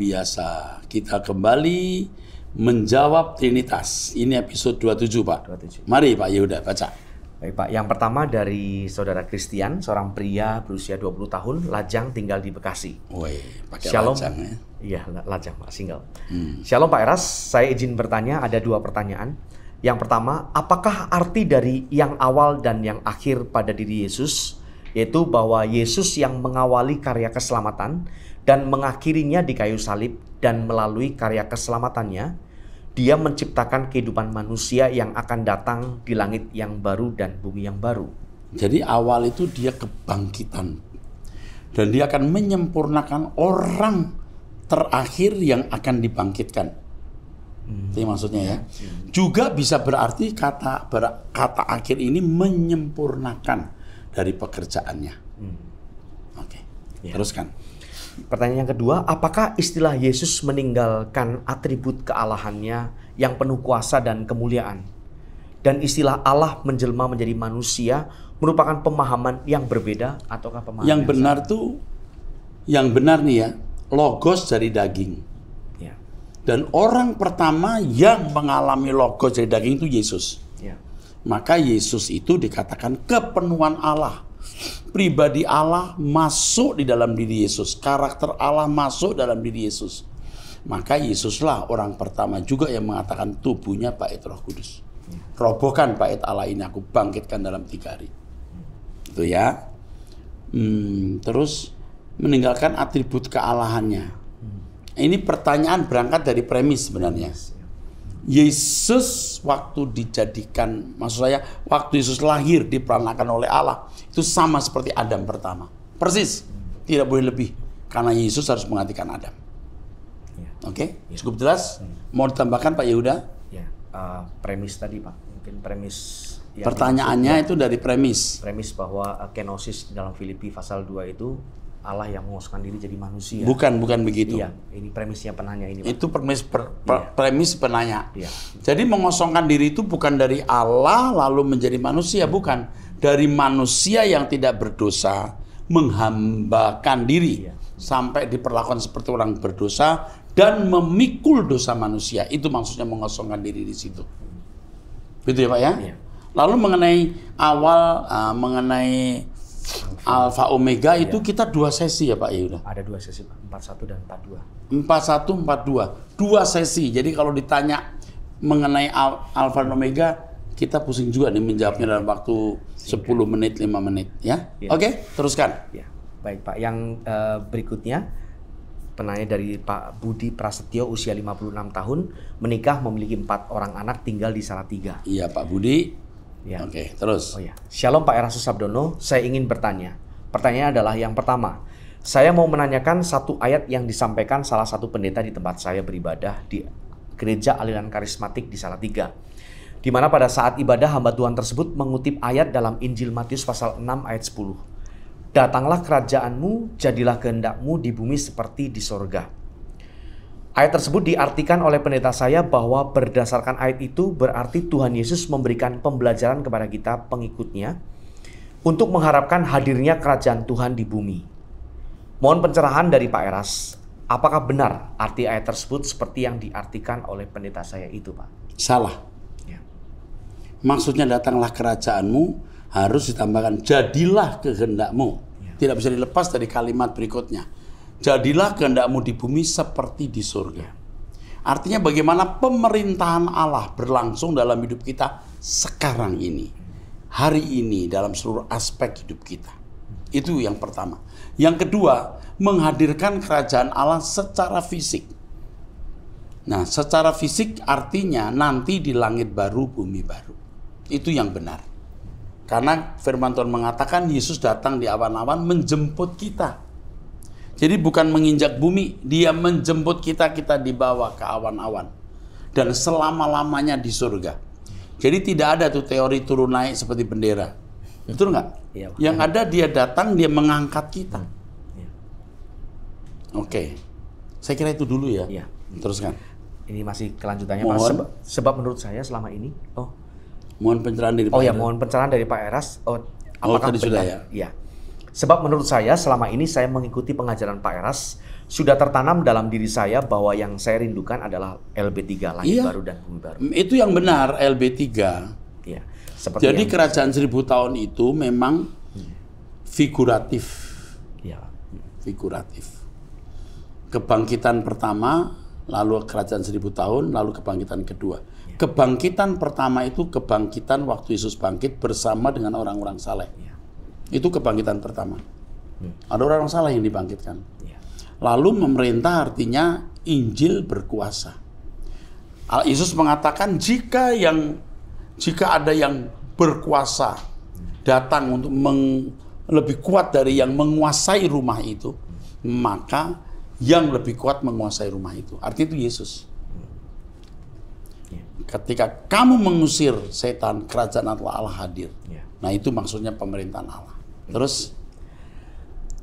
biasa. Kita kembali menjawab Trinitas. Ini episode 27, Pak. 27. Mari Pak Yehuda baca. Baik Pak, yang pertama dari saudara Christian, seorang pria berusia 20 tahun, lajang tinggal di Bekasi. Woi, pakai Shalom. lajang ya. Iya, lajang Pak, single. Hmm. Shalom Pak Eras, saya izin bertanya ada dua pertanyaan. Yang pertama, apakah arti dari yang awal dan yang akhir pada diri Yesus, yaitu bahwa Yesus yang mengawali karya keselamatan, dan mengakhirinya di kayu salib dan melalui karya keselamatannya, dia menciptakan kehidupan manusia yang akan datang di langit yang baru dan bumi yang baru. Jadi awal itu dia kebangkitan. Dan dia akan menyempurnakan orang terakhir yang akan dibangkitkan. Hmm. Itu maksudnya ya. Hmm. Juga bisa berarti kata ber, kata akhir ini menyempurnakan dari pekerjaannya. Hmm. Oke. Okay. Ya. Teruskan. Pertanyaan yang kedua, apakah istilah Yesus meninggalkan atribut kealahannya yang penuh kuasa dan kemuliaan? Dan istilah Allah menjelma menjadi manusia merupakan pemahaman yang berbeda ataukah pemahaman yang, yang benar sama? tuh yang benar nih ya, logos dari daging. Ya. Dan orang pertama yang mengalami logos dari daging itu Yesus. Ya. Maka Yesus itu dikatakan kepenuhan Allah pribadi Allah masuk di dalam diri Yesus, karakter Allah masuk dalam diri Yesus. Maka Yesuslah orang pertama juga yang mengatakan tubuhnya Bait Roh Kudus. Robohkan Bait Allah ini aku bangkitkan dalam tiga hari. Itu ya. Hmm, terus meninggalkan atribut kealahannya. Ini pertanyaan berangkat dari premis sebenarnya. Ya. Yesus waktu dijadikan, maksud saya waktu Yesus lahir diperanakan oleh Allah itu sama seperti Adam pertama, persis, tidak boleh lebih karena Yesus harus menggantikan Adam. Ya. Oke, okay? ya. cukup jelas. Ya. Mau ditambahkan Pak Yehuda? Ya, uh, premis tadi Pak, mungkin premis. Pertanyaannya itu dari premis. Premis bahwa kenosis dalam Filipi pasal 2 itu Allah yang mengosongkan diri jadi manusia. Bukan, bukan begitu. Iya, ini premisnya penanya ini. Itu premis per, per, iya. premis penanya. Iya. Jadi mengosongkan diri itu bukan dari Allah lalu menjadi manusia, bukan. Dari manusia yang tidak berdosa menghambakan diri iya. sampai diperlakukan seperti orang berdosa dan memikul dosa manusia. Itu maksudnya mengosongkan diri di situ. Begitu ya, Pak ya? Iya. Lalu mengenai awal uh, mengenai Alfa Omega itu ya. kita dua sesi ya Pak Yuda? Iya, Ada dua sesi Pak, 41 dan 42. 41, 42. Dua sesi. Jadi kalau ditanya mengenai Al Alpha dan Omega, kita pusing juga nih menjawabnya dalam waktu Singkat. 10 menit, 5 menit ya. ya. Oke, teruskan. Ya. Baik Pak, yang uh, berikutnya penanya dari Pak Budi Prasetyo usia 56 tahun, menikah memiliki empat orang anak tinggal di Salatiga. Iya Pak Budi. Ya. Oke, okay, terus. Oh ya. Shalom Pak Erasus Sabdono, saya ingin bertanya. Pertanyaan adalah yang pertama, saya mau menanyakan satu ayat yang disampaikan salah satu pendeta di tempat saya beribadah di gereja aliran karismatik di Salatiga. Di mana pada saat ibadah hamba Tuhan tersebut mengutip ayat dalam Injil Matius pasal 6 ayat 10. Datanglah kerajaanmu, jadilah kehendakmu di bumi seperti di sorga. Ayat tersebut diartikan oleh pendeta saya bahwa berdasarkan ayat itu berarti Tuhan Yesus memberikan pembelajaran kepada kita pengikutnya untuk mengharapkan hadirnya kerajaan Tuhan di bumi. Mohon pencerahan dari Pak Eras, apakah benar arti ayat tersebut seperti yang diartikan oleh pendeta saya itu Pak? Salah. Ya. Maksudnya datanglah kerajaanmu harus ditambahkan jadilah kehendakmu. Ya. Tidak bisa dilepas dari kalimat berikutnya Jadilah kehendakmu di bumi seperti di surga. Artinya bagaimana pemerintahan Allah berlangsung dalam hidup kita sekarang ini. Hari ini dalam seluruh aspek hidup kita. Itu yang pertama. Yang kedua, menghadirkan kerajaan Allah secara fisik. Nah, secara fisik artinya nanti di langit baru, bumi baru. Itu yang benar. Karena firman Tuhan mengatakan Yesus datang di awan-awan menjemput kita jadi bukan menginjak bumi, dia menjemput kita, kita dibawa ke awan-awan. Dan selama-lamanya di surga. Jadi tidak ada tuh teori turun naik seperti bendera. Betul nggak? Ya, Yang ada dia datang, dia mengangkat kita. Ya. Oke. Okay. Saya kira itu dulu ya. ya. Teruskan. Ini masih kelanjutannya Mohon. Mas, Sebab, menurut saya selama ini, oh. Mohon pencerahan dari oh Pak Oh ya, mohon pencerahan dari Pak Eras. Oh, apakah oh, tadi sudah ya? Iya. Sebab menurut saya selama ini saya mengikuti pengajaran Pak Eras sudah tertanam dalam diri saya bahwa yang saya rindukan adalah LB3 lagi iya, baru dan baru. Itu yang benar LB3. Iya. Seperti Jadi yang... kerajaan seribu tahun itu memang hmm. figuratif. Iya. Figuratif. Kebangkitan pertama, lalu kerajaan seribu tahun, lalu kebangkitan kedua. Iya. Kebangkitan pertama itu kebangkitan waktu Yesus bangkit bersama dengan orang-orang saleh. Iya. Itu kebangkitan pertama. Hmm. Ada orang salah yang dibangkitkan. Yeah. Lalu memerintah artinya Injil berkuasa. Al Yesus mengatakan jika yang jika ada yang berkuasa datang untuk meng, lebih kuat dari yang menguasai rumah itu, maka yang lebih kuat menguasai rumah itu. Artinya itu Yesus. Iya. Ketika kamu mengusir setan, kerajaan Allah hadir. Iya. Nah itu maksudnya pemerintahan Allah. Terus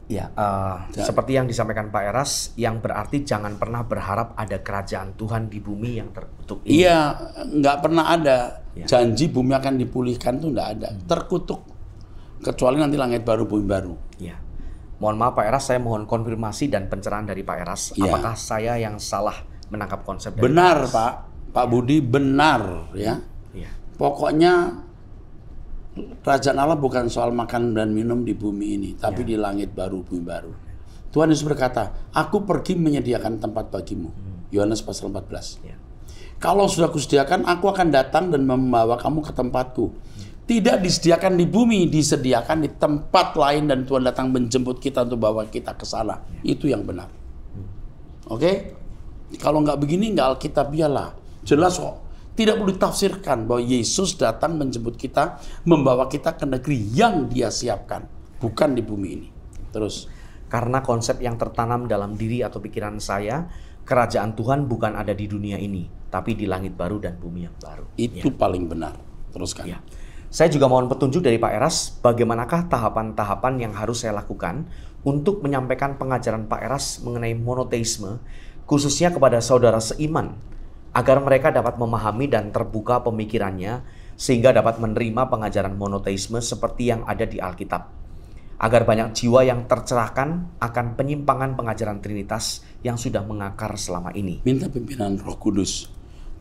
Ya, uh, seperti yang disampaikan Pak Eras, yang berarti jangan pernah berharap ada kerajaan Tuhan di bumi yang terkutuk ini. Iya, nggak pernah ada ya. janji bumi akan dipulihkan tuh nggak ada, hmm. terkutuk kecuali nanti langit baru bumi baru. Iya. Mohon maaf Pak Eras, saya mohon konfirmasi dan pencerahan dari Pak Eras. Ya. Apakah saya yang salah menangkap konsep? benar Pak, Pak, Pak ya. Budi benar ya. ya. Pokoknya kerajaan Allah bukan soal makan dan minum di bumi ini, tapi ya. di langit baru, bumi baru. Tuhan Yesus berkata, aku pergi menyediakan tempat bagimu. Hmm. Yohanes hmm. pasal 14. Ya. Kalau sudah kusediakan, aku akan datang dan membawa kamu ke tempatku. Hmm. Tidak disediakan di bumi, disediakan di tempat lain dan Tuhan datang menjemput kita untuk bawa kita ke sana. Ya. Itu yang benar. Hmm. Oke? Okay? Kalau nggak begini, nggak biarlah. Jelas kok. Tidak perlu ditafsirkan bahwa Yesus datang menjemput kita, membawa kita ke negeri yang dia siapkan, bukan di bumi ini. Terus. Karena konsep yang tertanam dalam diri atau pikiran saya, kerajaan Tuhan bukan ada di dunia ini, tapi di langit baru dan bumi yang baru. Itu ya. paling benar. Teruskan. Ya. Saya juga mohon petunjuk dari Pak Eras, bagaimanakah tahapan-tahapan yang harus saya lakukan untuk menyampaikan pengajaran Pak Eras mengenai monoteisme, khususnya kepada saudara seiman agar mereka dapat memahami dan terbuka pemikirannya sehingga dapat menerima pengajaran monoteisme seperti yang ada di Alkitab. Agar banyak jiwa yang tercerahkan akan penyimpangan pengajaran Trinitas yang sudah mengakar selama ini. Minta pimpinan Roh Kudus.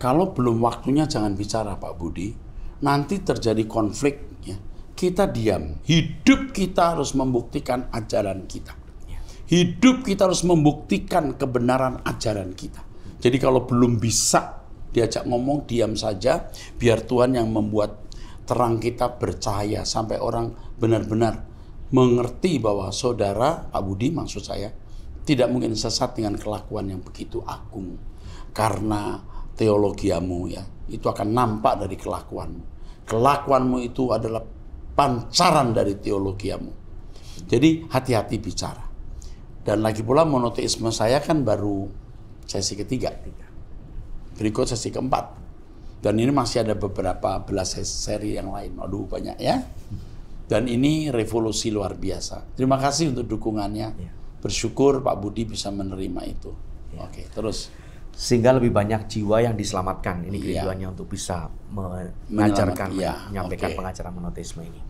Kalau belum waktunya jangan bicara Pak Budi. Nanti terjadi konflik ya. Kita diam. Hidup kita harus membuktikan ajaran kita. Ya. Hidup kita harus membuktikan kebenaran ajaran kita jadi kalau belum bisa diajak ngomong, diam saja, biar Tuhan yang membuat terang kita bercahaya sampai orang benar-benar mengerti bahwa saudara Pak Budi maksud saya tidak mungkin sesat dengan kelakuan yang begitu agung karena teologiamu ya itu akan nampak dari kelakuanmu kelakuanmu itu adalah pancaran dari teologiamu jadi hati-hati bicara dan lagi pula monoteisme saya kan baru sesi ketiga. Berikut sesi keempat. Dan ini masih ada beberapa belas seri yang lain. Aduh banyak ya. Dan ini revolusi luar biasa. Terima kasih untuk dukungannya. Iya. Bersyukur Pak Budi bisa menerima itu. Ya. Oke, terus. Sehingga lebih banyak jiwa yang diselamatkan. Ini iya. kerinduannya ya. untuk bisa mengajarkan, ya. menyampaikan Oke. pengajaran monoteisme ini.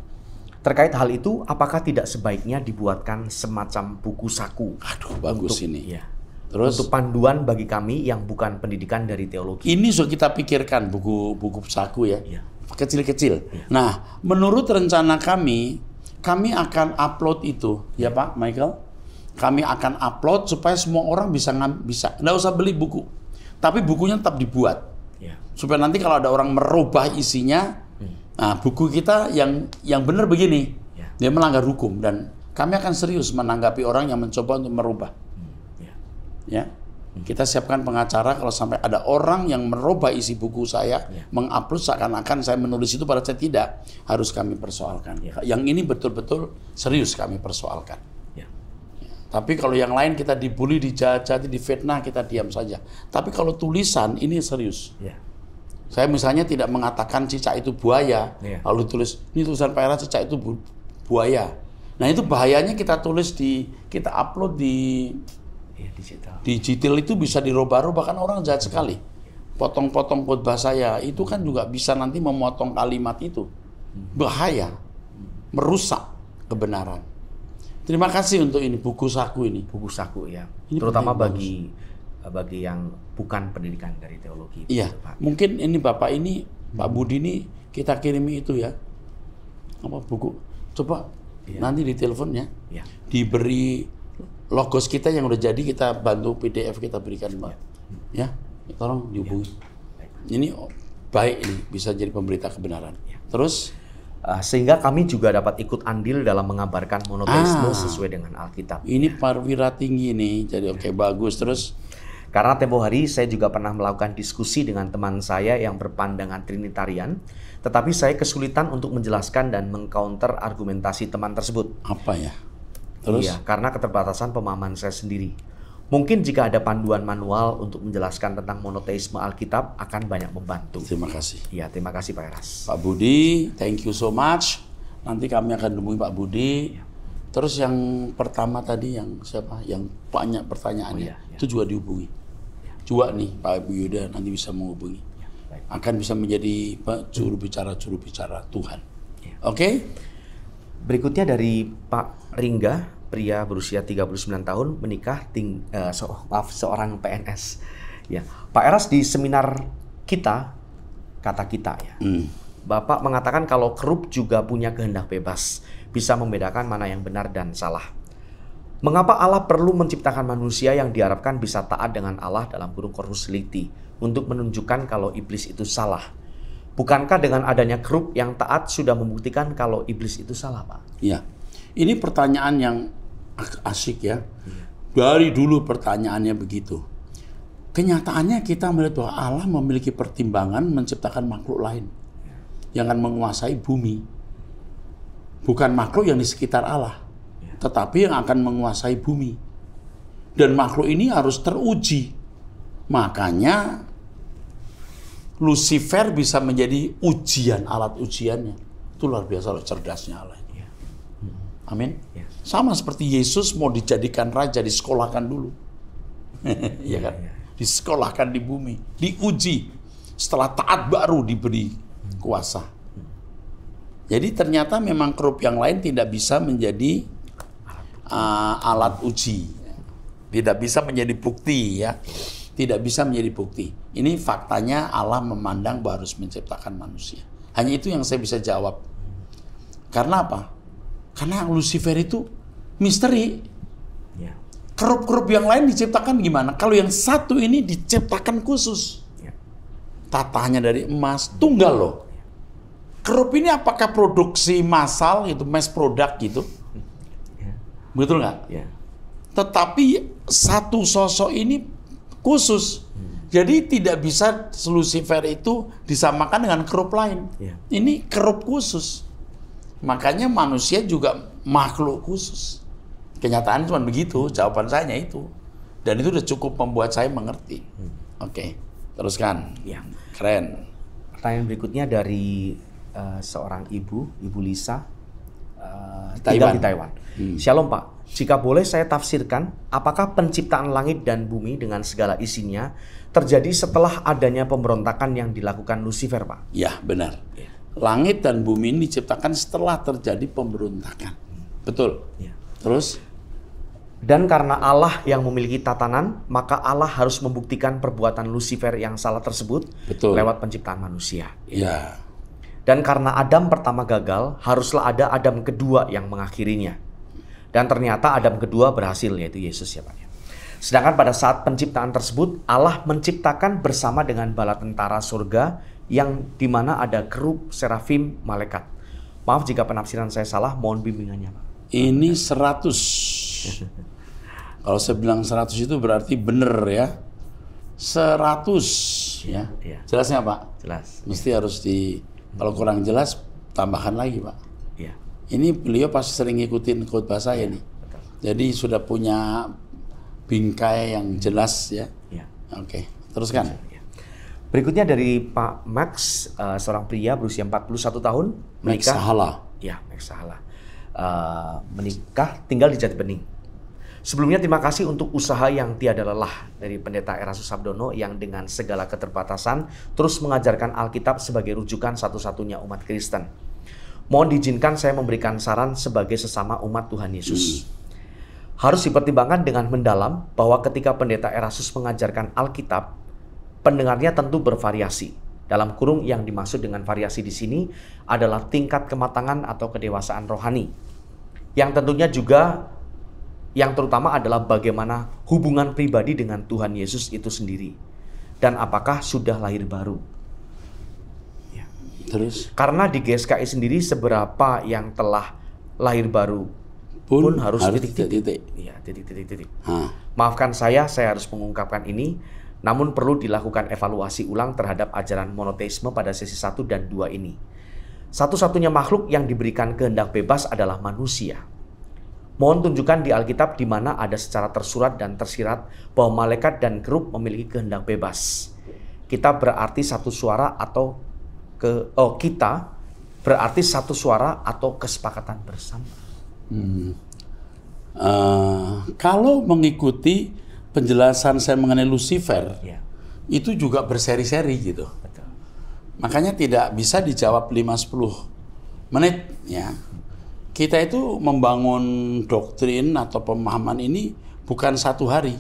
Terkait hal itu, apakah tidak sebaiknya dibuatkan semacam buku saku? Aduh, bagus untuk, ini. Ya, Terus untuk panduan bagi kami yang bukan pendidikan dari teologi. Ini sudah kita pikirkan buku-buku saku ya. Iya. Kecil-kecil. Ya. Ya. Nah, menurut rencana kami, kami akan upload itu, ya Pak Michael. Kami akan upload supaya semua orang bisa bisa. Nggak usah beli buku. Tapi bukunya tetap dibuat. Ya. Supaya nanti kalau ada orang merubah isinya, hmm. nah buku kita yang yang benar begini. Iya. Dia melanggar hukum dan kami akan serius menanggapi orang yang mencoba untuk merubah ya kita siapkan pengacara kalau sampai ada orang yang merubah isi buku saya, ya. mengupload seakan-akan saya menulis itu pada saya tidak, harus kami persoalkan. Ya. Yang ini betul-betul serius kami persoalkan. Ya. ya. Tapi kalau yang lain kita dibully, dijajati, difitnah, kita diam saja. Tapi kalau tulisan ini serius. Ya. Saya misalnya tidak mengatakan cicak itu buaya, ya. lalu tulis ini tulisan Pak cicak itu bu buaya. Nah itu bahayanya kita tulis di kita upload di Iya, digital. Digital itu bisa dirubah-rubah bahkan orang jahat sekali. Potong-potong khotbah saya itu kan juga bisa nanti memotong kalimat itu. Hmm. Bahaya. Merusak kebenaran. Terima kasih untuk ini buku saku ini. Buku saku ya. Ini Terutama bagi bagus. Eh, bagi yang bukan pendidikan dari teologi. Iya. Pak. Mungkin ini Bapak ini Pak hmm. Budi ini kita kirimi itu ya. Apa buku? Coba ya. nanti di teleponnya. Ya. Diberi logos kita yang udah jadi kita bantu PDF kita berikan Pak. Ya, ya tolong ya. dihubungi. Ya. Ini baik ini bisa jadi pemberita kebenaran. Ya. Terus uh, sehingga kami juga dapat ikut andil dalam mengabarkan monoteisme ah, sesuai dengan Alkitab. Ini parwira tinggi nih, jadi oke okay, ya. bagus. Terus karena tempo hari saya juga pernah melakukan diskusi dengan teman saya yang berpandangan trinitarian, tetapi saya kesulitan untuk menjelaskan dan mengcounter argumentasi teman tersebut. Apa ya? Terus? Iya, karena keterbatasan pemahaman saya sendiri. Mungkin jika ada panduan manual untuk menjelaskan tentang monoteisme Alkitab akan banyak membantu. Terima kasih. Iya, terima kasih Pak Eras. Pak Budi, thank you so much. Nanti kami akan hubungi Pak Budi. Iya. Terus yang pertama tadi yang siapa? Yang banyak pertanyaannya oh, iya, iya. itu juga dihubungi. Ya. Juga nih Pak Yuda nanti bisa menghubungi. Iya, akan bisa menjadi juru bicara juru bicara Tuhan. Iya. Oke. Okay? Berikutnya dari Pak Ringga pria berusia 39 tahun menikah ting, uh, eh, so, maaf, seorang PNS. Ya, Pak Eras di seminar kita kata kita ya. Mm. Bapak mengatakan kalau kerup juga punya kehendak bebas, bisa membedakan mana yang benar dan salah. Mengapa Allah perlu menciptakan manusia yang diharapkan bisa taat dengan Allah dalam burung korpus liti untuk menunjukkan kalau iblis itu salah? Bukankah dengan adanya kerup yang taat sudah membuktikan kalau iblis itu salah, Pak? Iya. Ini pertanyaan yang asik ya. Dari dulu pertanyaannya begitu. Kenyataannya kita melihat bahwa Allah memiliki pertimbangan menciptakan makhluk lain yang akan menguasai bumi. Bukan makhluk yang di sekitar Allah, tetapi yang akan menguasai bumi. Dan makhluk ini harus teruji. Makanya Lucifer bisa menjadi ujian alat ujiannya. Itu luar biasa cerdasnya Allah. Amin. Yes. Ya. Sama seperti Yesus mau dijadikan raja, disekolahkan dulu. Iya ya, kan? Ya. Disekolahkan di bumi, diuji. Setelah taat baru diberi kuasa. Jadi ternyata memang kerup yang lain tidak bisa menjadi uh, alat uji. Tidak bisa menjadi bukti ya. Tidak bisa menjadi bukti. Ini faktanya Allah memandang baru harus menciptakan manusia. Hanya itu yang saya bisa jawab. Karena apa? Karena Lucifer itu misteri. Ya. Kerup-kerup yang lain diciptakan gimana? Kalau yang satu ini diciptakan khusus. Ya. tatahnya dari emas, tunggal loh. Kerup ini apakah produksi massal itu mass product gitu? Ya. Betul nggak? Ya. Tetapi satu sosok ini khusus. Hmm. Jadi tidak bisa Lucifer itu disamakan dengan kerup lain. Ya. Ini kerup khusus. Makanya manusia juga makhluk khusus. Kenyataan cuma begitu, jawaban saya itu. Dan itu sudah cukup membuat saya mengerti. Hmm. Oke, okay. teruskan. Ya. Keren. Pertanyaan berikutnya dari uh, seorang ibu, Ibu Lisa, uh, Taiwan. di Taiwan. Hmm. Shalom Pak, jika boleh saya tafsirkan, apakah penciptaan langit dan bumi dengan segala isinya terjadi setelah adanya pemberontakan yang dilakukan Lucifer Pak? Ya, benar. Ya langit dan bumi ini diciptakan setelah terjadi pemberontakan. Betul. Ya. Terus dan karena Allah yang memiliki tatanan, maka Allah harus membuktikan perbuatan Lucifer yang salah tersebut Betul. lewat penciptaan manusia. Ya. Dan karena Adam pertama gagal, haruslah ada Adam kedua yang mengakhirinya. Dan ternyata Adam kedua berhasil yaitu Yesus ya Pak. Ya. Sedangkan pada saat penciptaan tersebut, Allah menciptakan bersama dengan bala tentara surga yang dimana ada kerub serafim malaikat. Maaf jika penafsiran saya salah, mohon bimbingannya Ini 100. Kalau saya bilang 100 itu berarti benar ya. 100 ya. ya. Jelasnya Pak? Jelas. Mesti ya. harus di kalau kurang jelas tambahkan lagi Pak. Ya. Ini beliau pasti sering ngikutin khotbah saya ya. nih. Betul. Jadi sudah punya bingkai yang jelas ya. ya. Oke, teruskan. Ya. Berikutnya dari Pak Max, uh, seorang pria berusia 41 tahun, menikah. Max Sahala. Ya, Max Sahala. Uh, menikah, tinggal di Jatibening. Sebelumnya terima kasih untuk usaha yang tiada lelah dari Pendeta Erasus Sabdono yang dengan segala keterbatasan terus mengajarkan Alkitab sebagai rujukan satu-satunya umat Kristen. Mohon diizinkan saya memberikan saran sebagai sesama umat Tuhan Yesus. Hmm. Harus dipertimbangkan dengan mendalam bahwa ketika Pendeta Erasus mengajarkan Alkitab, pendengarnya tentu bervariasi. Dalam kurung yang dimaksud dengan variasi di sini adalah tingkat kematangan atau kedewasaan rohani. Yang tentunya juga yang terutama adalah bagaimana hubungan pribadi dengan Tuhan Yesus itu sendiri dan apakah sudah lahir baru. Ya. Terus karena di GSKI sendiri seberapa yang telah lahir baru pun, pun harus titik-titik. Ya, titik-titik. Iya, Maafkan saya, saya harus mengungkapkan ini namun perlu dilakukan evaluasi ulang terhadap ajaran monoteisme pada sesi 1 dan 2 ini. Satu-satunya makhluk yang diberikan kehendak bebas adalah manusia. Mohon tunjukkan di Alkitab di mana ada secara tersurat dan tersirat bahwa malaikat dan kerub memiliki kehendak bebas. Kita berarti satu suara atau ke oh kita berarti satu suara atau kesepakatan bersama. Hmm. Uh, kalau mengikuti penjelasan saya mengenai Lucifer ya. itu juga berseri-seri gitu. Makanya tidak bisa dijawab 5-10 menit ya. Kita itu membangun doktrin atau pemahaman ini bukan satu hari,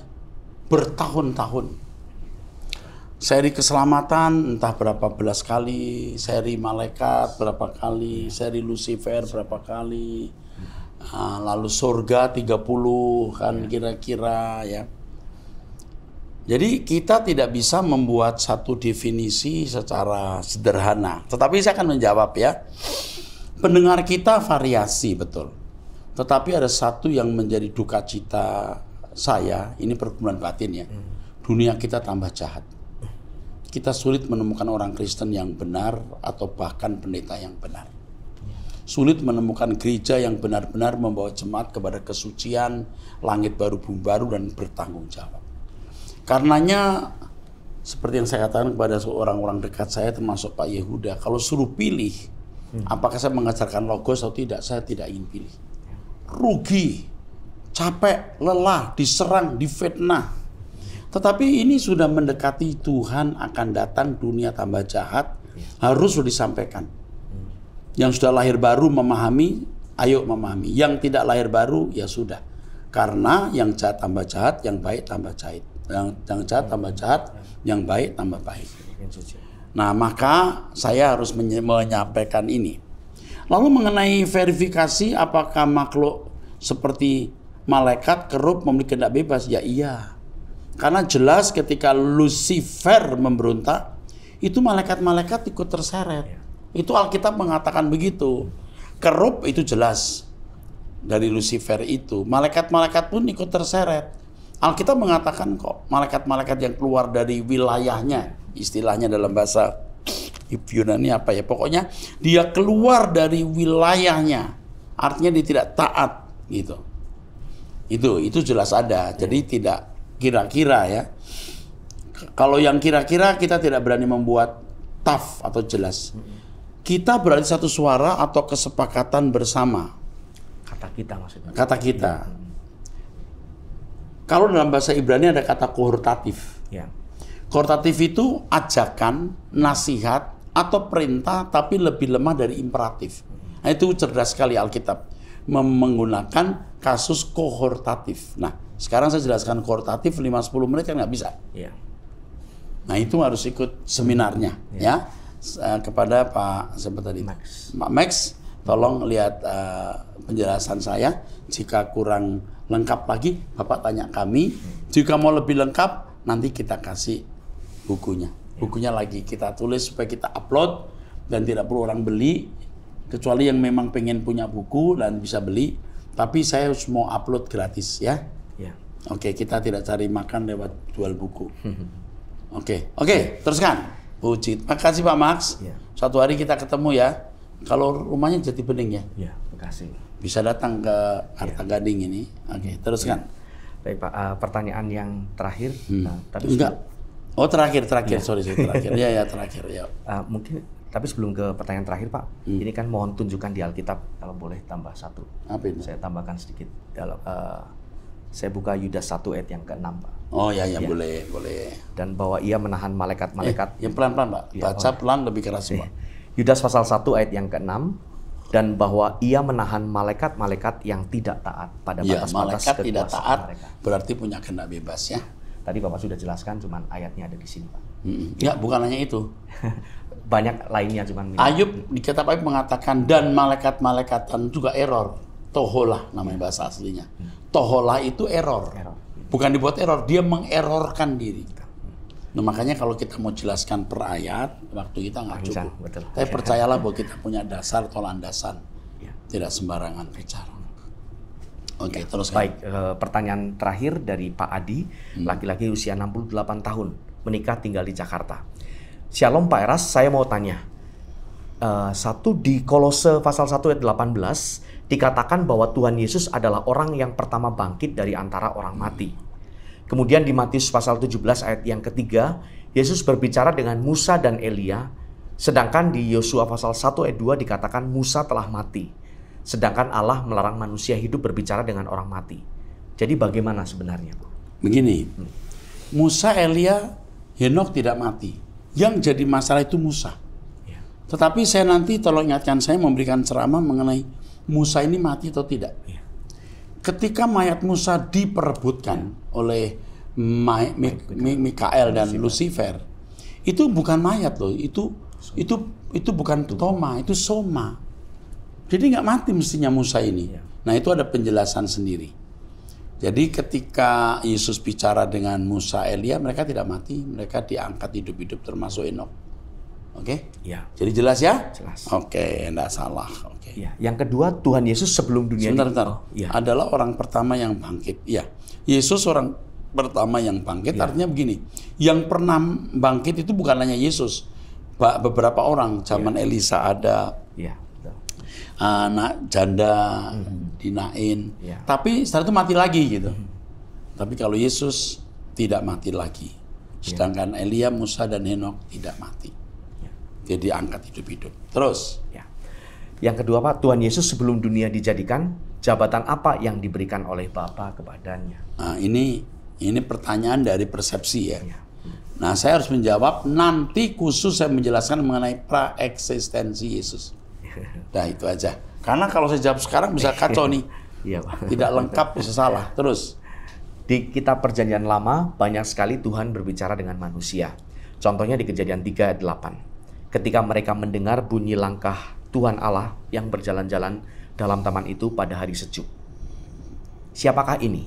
bertahun-tahun. Seri keselamatan entah berapa belas kali, seri malaikat berapa kali, ya. seri Lucifer berapa kali, ah, lalu surga 30 kan ya. kira-kira ya. Jadi kita tidak bisa membuat satu definisi secara sederhana. Tetapi saya akan menjawab ya. Pendengar kita variasi betul. Tetapi ada satu yang menjadi duka cita saya, ini perkembangan batin ya. Hmm. Dunia kita tambah jahat. Kita sulit menemukan orang Kristen yang benar atau bahkan pendeta yang benar. Sulit menemukan gereja yang benar-benar membawa jemaat kepada kesucian, langit baru bumi baru dan bertanggung jawab Karenanya seperti yang saya katakan kepada seorang orang dekat saya termasuk Pak Yehuda, kalau suruh pilih hmm. apakah saya mengajarkan logos atau tidak, saya tidak ingin pilih. Rugi, capek, lelah, diserang, difitnah. Tetapi ini sudah mendekati Tuhan akan datang dunia tambah jahat, iya. harus sudah disampaikan. Hmm. Yang sudah lahir baru memahami, ayo memahami. Yang tidak lahir baru ya sudah. Karena yang jahat tambah jahat, yang baik tambah jahit yang, yang jahat tambah jahat, ya. yang baik tambah baik. Nah, maka saya harus menyampaikan ini. Lalu mengenai verifikasi apakah makhluk seperti malaikat kerup memiliki kehendak bebas? Ya iya. Karena jelas ketika Lucifer memberontak, itu malaikat-malaikat ikut terseret. Ya. Itu Alkitab mengatakan begitu. Kerup itu jelas dari Lucifer itu. Malaikat-malaikat pun ikut terseret. Alkitab mengatakan kok malaikat-malaikat yang keluar dari wilayahnya, istilahnya dalam bahasa Yunani apa ya? Pokoknya dia keluar dari wilayahnya. Artinya dia tidak taat gitu. Itu itu jelas ada. Jadi tidak kira-kira ya. Kalau yang kira-kira kita tidak berani membuat taf atau jelas. Kita berarti satu suara atau kesepakatan bersama. Kata kita maksudnya. Kata kita kalau dalam bahasa Ibrani ada kata kohortatif. Ya. Kohortatif itu ajakan, nasihat, atau perintah tapi lebih lemah dari imperatif. Nah, itu cerdas sekali Alkitab menggunakan kasus kohortatif. Nah, sekarang saya jelaskan kohortatif 5-10 menit kan nggak bisa. Ya. Nah, itu harus ikut seminarnya ya, ya. Eh, kepada Pak siapa tadi? Max. Pak Max Tolong lihat uh, penjelasan saya. Jika kurang lengkap lagi, Bapak tanya kami. Jika mau lebih lengkap, nanti kita kasih bukunya. Bukunya lagi kita tulis supaya kita upload dan tidak perlu orang beli. Kecuali yang memang pengen punya buku dan bisa beli. Tapi saya harus mau upload gratis ya. ya. Oke, kita tidak cari makan lewat jual buku. Oke, oke, okay, teruskan. Puji. Makasih Pak Max. Ya. Satu hari kita ketemu ya. Kalau rumahnya jadi Bening ya? Iya, Bekasi. Bisa datang ke Harta ya. Gading ini. Oke, okay, iya. teruskan. Ya. Baik Pak, uh, pertanyaan yang terakhir. Hmm. Nah, tapi Enggak. Oh terakhir, terakhir. Ya. Sorry, sorry, terakhir. Iya, ya terakhir. Ya. Uh, mungkin, tapi sebelum ke pertanyaan terakhir Pak, hmm. ini kan mohon tunjukkan di Alkitab kalau boleh tambah satu. Apa ini? Saya tambahkan sedikit dalam. Uh, saya buka Yudas 1 ayat yang ke-6, Pak. Oh ya, ya, ya, boleh, boleh. Dan bahwa ia menahan malaikat-malaikat. Eh, yang pelan-pelan, Pak. Ya, Baca oh, iya. pelan lebih keras, Pak. Yudas pasal 1 ayat yang ke-6 dan bahwa ia menahan malaikat-malaikat yang tidak taat pada iya, batas-batas ya, malaikat batas tidak taat mereka. berarti punya kehendak bebas ya. Tadi Bapak sudah jelaskan cuman ayatnya ada di sini, Pak. Hmm. Ya, bukan hanya itu. Banyak lainnya cuman Ayub di kitab Ayub mengatakan dan malaikat-malaikatan juga error. Toholah namanya bahasa aslinya. Hmm. Toholah itu error. error. Bukan dibuat error, dia mengerorkan diri. Nah, makanya kalau kita mau jelaskan per ayat, waktu kita nggak cukup. Betul. Tapi iya. percayalah bahwa kita punya dasar atau landasan, ya. tidak sembarangan bicara. Oke, okay, ya. terus baik. E, pertanyaan terakhir dari Pak Adi, hmm. laki-laki hmm. usia 68 tahun, menikah tinggal di Jakarta. Shalom Pak Eras, saya mau tanya. E, satu di Kolose pasal 1 ayat 18 dikatakan bahwa Tuhan Yesus adalah orang yang pertama bangkit dari antara orang mati. Kemudian di Matius pasal 17 ayat yang ketiga, Yesus berbicara dengan Musa dan Elia, sedangkan di Yosua pasal 1 ayat 2 dikatakan Musa telah mati, sedangkan Allah melarang manusia hidup berbicara dengan orang mati. Jadi bagaimana sebenarnya? Begini, hmm. Musa, Elia, Henok tidak mati. Yang jadi masalah itu Musa. Ya. Tetapi saya nanti tolong ingatkan saya memberikan ceramah mengenai Musa ini mati atau tidak. Ya ketika mayat Musa diperebutkan oleh Ma Mi Mi Mikael dan Lucifer. itu bukan mayat loh, itu soma. itu itu bukan toma, itu soma. Jadi nggak mati mestinya Musa ini. Ya. Nah itu ada penjelasan sendiri. Jadi ketika Yesus bicara dengan Musa, Elia, mereka tidak mati, mereka diangkat hidup-hidup termasuk Enok. Oke? Okay? Ya. Jadi jelas ya? Jelas. Oke, okay, enggak salah. Oke. Okay. Ya. Yang kedua, Tuhan Yesus sebelum dunia Sebentar, ini. Ya. Adalah orang pertama yang bangkit. Ya. Yesus orang pertama yang bangkit ya. artinya begini. Yang pernah bangkit itu bukan hanya Yesus. Beberapa orang zaman ya. Elisa ada. Ya. Anak janda hmm. dinain. Ya. Tapi setelah itu mati lagi gitu. Hmm. Tapi kalau Yesus tidak mati lagi. Ya. Sedangkan ya. Elia, Musa dan Henok tidak mati. Jadi angkat hidup-hidup. Terus. Ya. Yang kedua Pak, Tuhan Yesus sebelum dunia dijadikan, jabatan apa yang diberikan oleh Bapa kepadanya? Nah, ini ini pertanyaan dari persepsi ya. ya. Nah, saya harus menjawab nanti khusus saya menjelaskan mengenai pra praeksistensi Yesus. Nah, itu aja. Karena kalau saya jawab sekarang bisa kacau nih. Iya, Pak. Tidak lengkap bisa salah. Ya. Terus di kitab perjanjian lama banyak sekali Tuhan berbicara dengan manusia. Contohnya di Kejadian ayat delapan ketika mereka mendengar bunyi langkah Tuhan Allah yang berjalan-jalan dalam taman itu pada hari sejuk. Siapakah ini?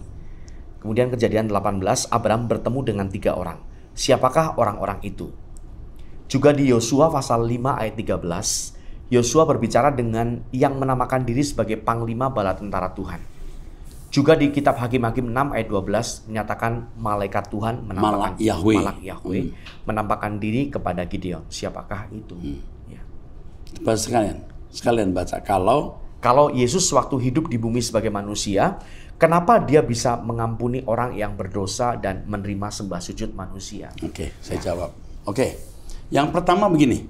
Kemudian kejadian 18, Abraham bertemu dengan tiga orang. Siapakah orang-orang itu? Juga di Yosua pasal 5 ayat 13, Yosua berbicara dengan yang menamakan diri sebagai panglima bala tentara Tuhan. Juga di kitab Hakim-Hakim 6 ayat 12 menyatakan malaikat Tuhan menampakkan Malak Yahweh, Malak Yahweh hmm. menampakkan diri kepada Gideon. Siapakah itu? Hmm. Ya. sekalian, sekalian baca kalau kalau Yesus waktu hidup di bumi sebagai manusia, kenapa dia bisa mengampuni orang yang berdosa dan menerima sembah sujud manusia? Oke, okay, saya jawab. Oke. Okay. Yang pertama begini.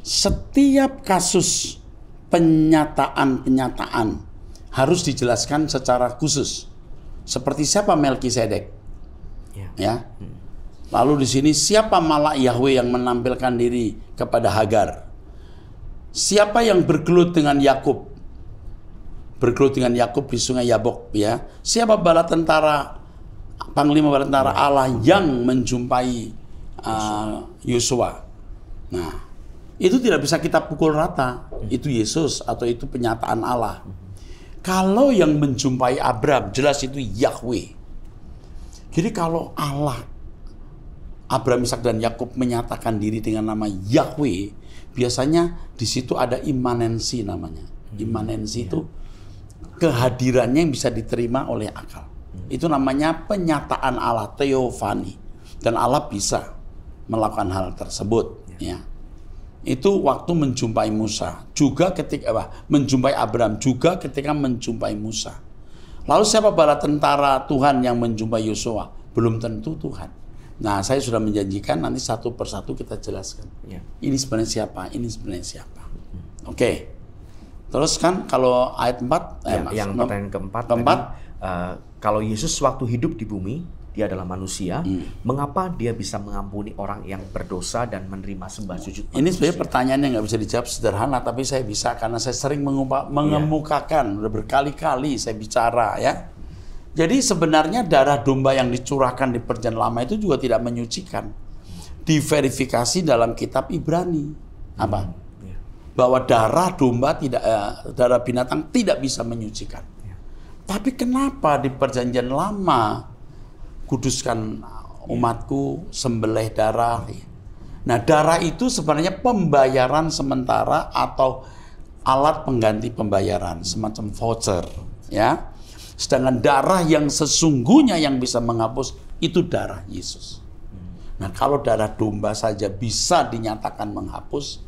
Setiap kasus penyataan-penyataan harus dijelaskan secara khusus. Seperti siapa Melkisedek? Ya. ya. Lalu di sini siapa malak Yahweh yang menampilkan diri kepada Hagar? Siapa yang bergelut dengan Yakub? Bergelut dengan Yakub di sungai Yabok ya. Siapa bala tentara panglima bala tentara ya. Allah yang menjumpai uh, Nah, itu tidak bisa kita pukul rata. Hmm. Itu Yesus atau itu penyataan Allah. Hmm. Kalau yang menjumpai Abraham jelas itu Yahweh. Jadi kalau Allah Abraham, Ishak dan Yakub menyatakan diri dengan nama Yahweh, biasanya di situ ada imanensi namanya. Hmm, imanensi iya. itu kehadirannya yang bisa diterima oleh akal. Hmm. Itu namanya penyataan Allah teofani dan Allah bisa melakukan hal tersebut ya. ya itu waktu menjumpai Musa juga ketika apa, menjumpai Abraham juga ketika menjumpai Musa lalu siapa bala tentara Tuhan yang menjumpai Yosua belum tentu Tuhan nah saya sudah menjanjikan nanti satu persatu kita jelaskan ya. ini sebenarnya siapa ini sebenarnya siapa oke okay. terus kan kalau ayat 4 eh, ya, yang pertanyaan keempat keempat tadi, uh, kalau Yesus waktu hidup di bumi dia adalah manusia, hmm. mengapa dia bisa mengampuni orang yang berdosa dan menerima sembah sujud? Ini sebenarnya pertanyaan yang nggak bisa dijawab sederhana, tapi saya bisa karena saya sering iya. mengemukakan, yeah. berkali-kali saya bicara ya. Jadi sebenarnya darah domba yang dicurahkan di perjanjian lama itu juga tidak menyucikan. Diverifikasi dalam kitab Ibrani hmm. apa? Hmm. Iya. Yeah. Bahwa darah domba tidak, eh, darah binatang tidak bisa menyucikan. Yeah. Tapi kenapa di perjanjian lama? kuduskan umatku, sembelih darah. Nah, darah itu sebenarnya pembayaran sementara atau alat pengganti pembayaran, semacam voucher, ya. Sedangkan darah yang sesungguhnya yang bisa menghapus itu darah Yesus. Nah, kalau darah domba saja bisa dinyatakan menghapus,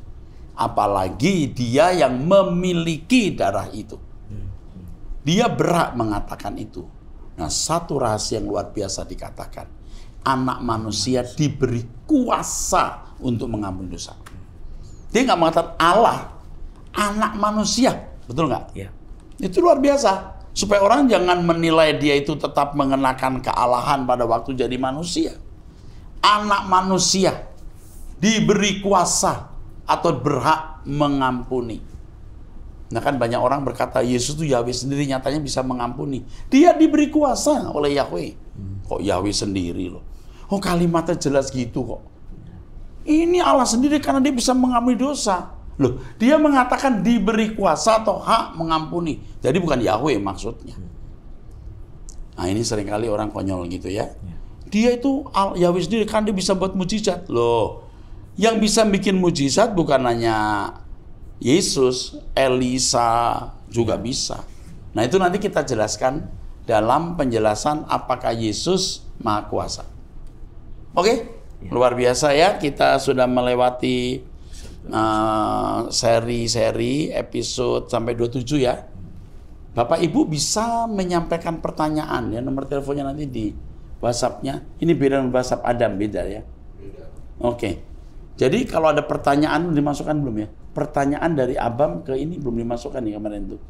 apalagi dia yang memiliki darah itu. Dia berhak mengatakan itu. Nah, satu rahasia yang luar biasa dikatakan, anak manusia diberi kuasa untuk mengampuni dosa. Dia nggak mengatakan Allah, anak manusia, betul nggak? Ya. Itu luar biasa. Supaya orang jangan menilai dia itu tetap mengenakan kealahan pada waktu jadi manusia. Anak manusia diberi kuasa atau berhak mengampuni Nah kan banyak orang berkata Yesus itu Yahweh sendiri nyatanya bisa mengampuni. Dia diberi kuasa oleh Yahweh. Hmm. Kok Yahweh sendiri loh. Oh kalimatnya jelas gitu kok. Ini Allah sendiri karena dia bisa mengampuni dosa. Loh, dia mengatakan diberi kuasa atau hak mengampuni. Jadi bukan Yahweh maksudnya. Hmm. Nah ini seringkali orang konyol gitu ya. ya. Dia itu Yahweh sendiri karena dia bisa buat mujizat. Loh, yang bisa bikin mujizat bukan hanya Yesus, Elisa juga bisa. Nah, itu nanti kita jelaskan dalam penjelasan apakah Yesus Maha Kuasa. Oke, okay? Ya. luar biasa ya. Kita sudah melewati eh, seri-seri uh, episode sampai 27 ya. Bapak Ibu bisa menyampaikan pertanyaan ya nomor teleponnya nanti di WhatsAppnya. Ini beda dengan WhatsApp Adam beda ya. Oke. Okay. Jadi kalau ada pertanyaan dimasukkan belum ya? pertanyaan dari Abam ke ini belum dimasukkan nih kemarin tuh.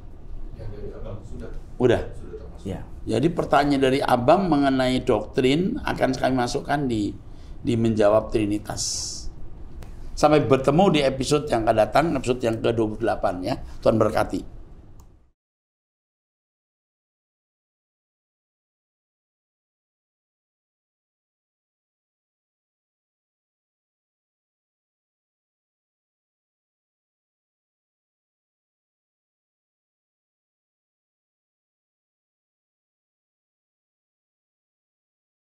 Ya, dari Abam sudah. Udah. Sudah ya. Jadi pertanyaan dari Abam mengenai doktrin akan kami masukkan di di menjawab Trinitas. Sampai bertemu di episode yang akan datang, episode yang ke-28 ya. Tuhan berkati.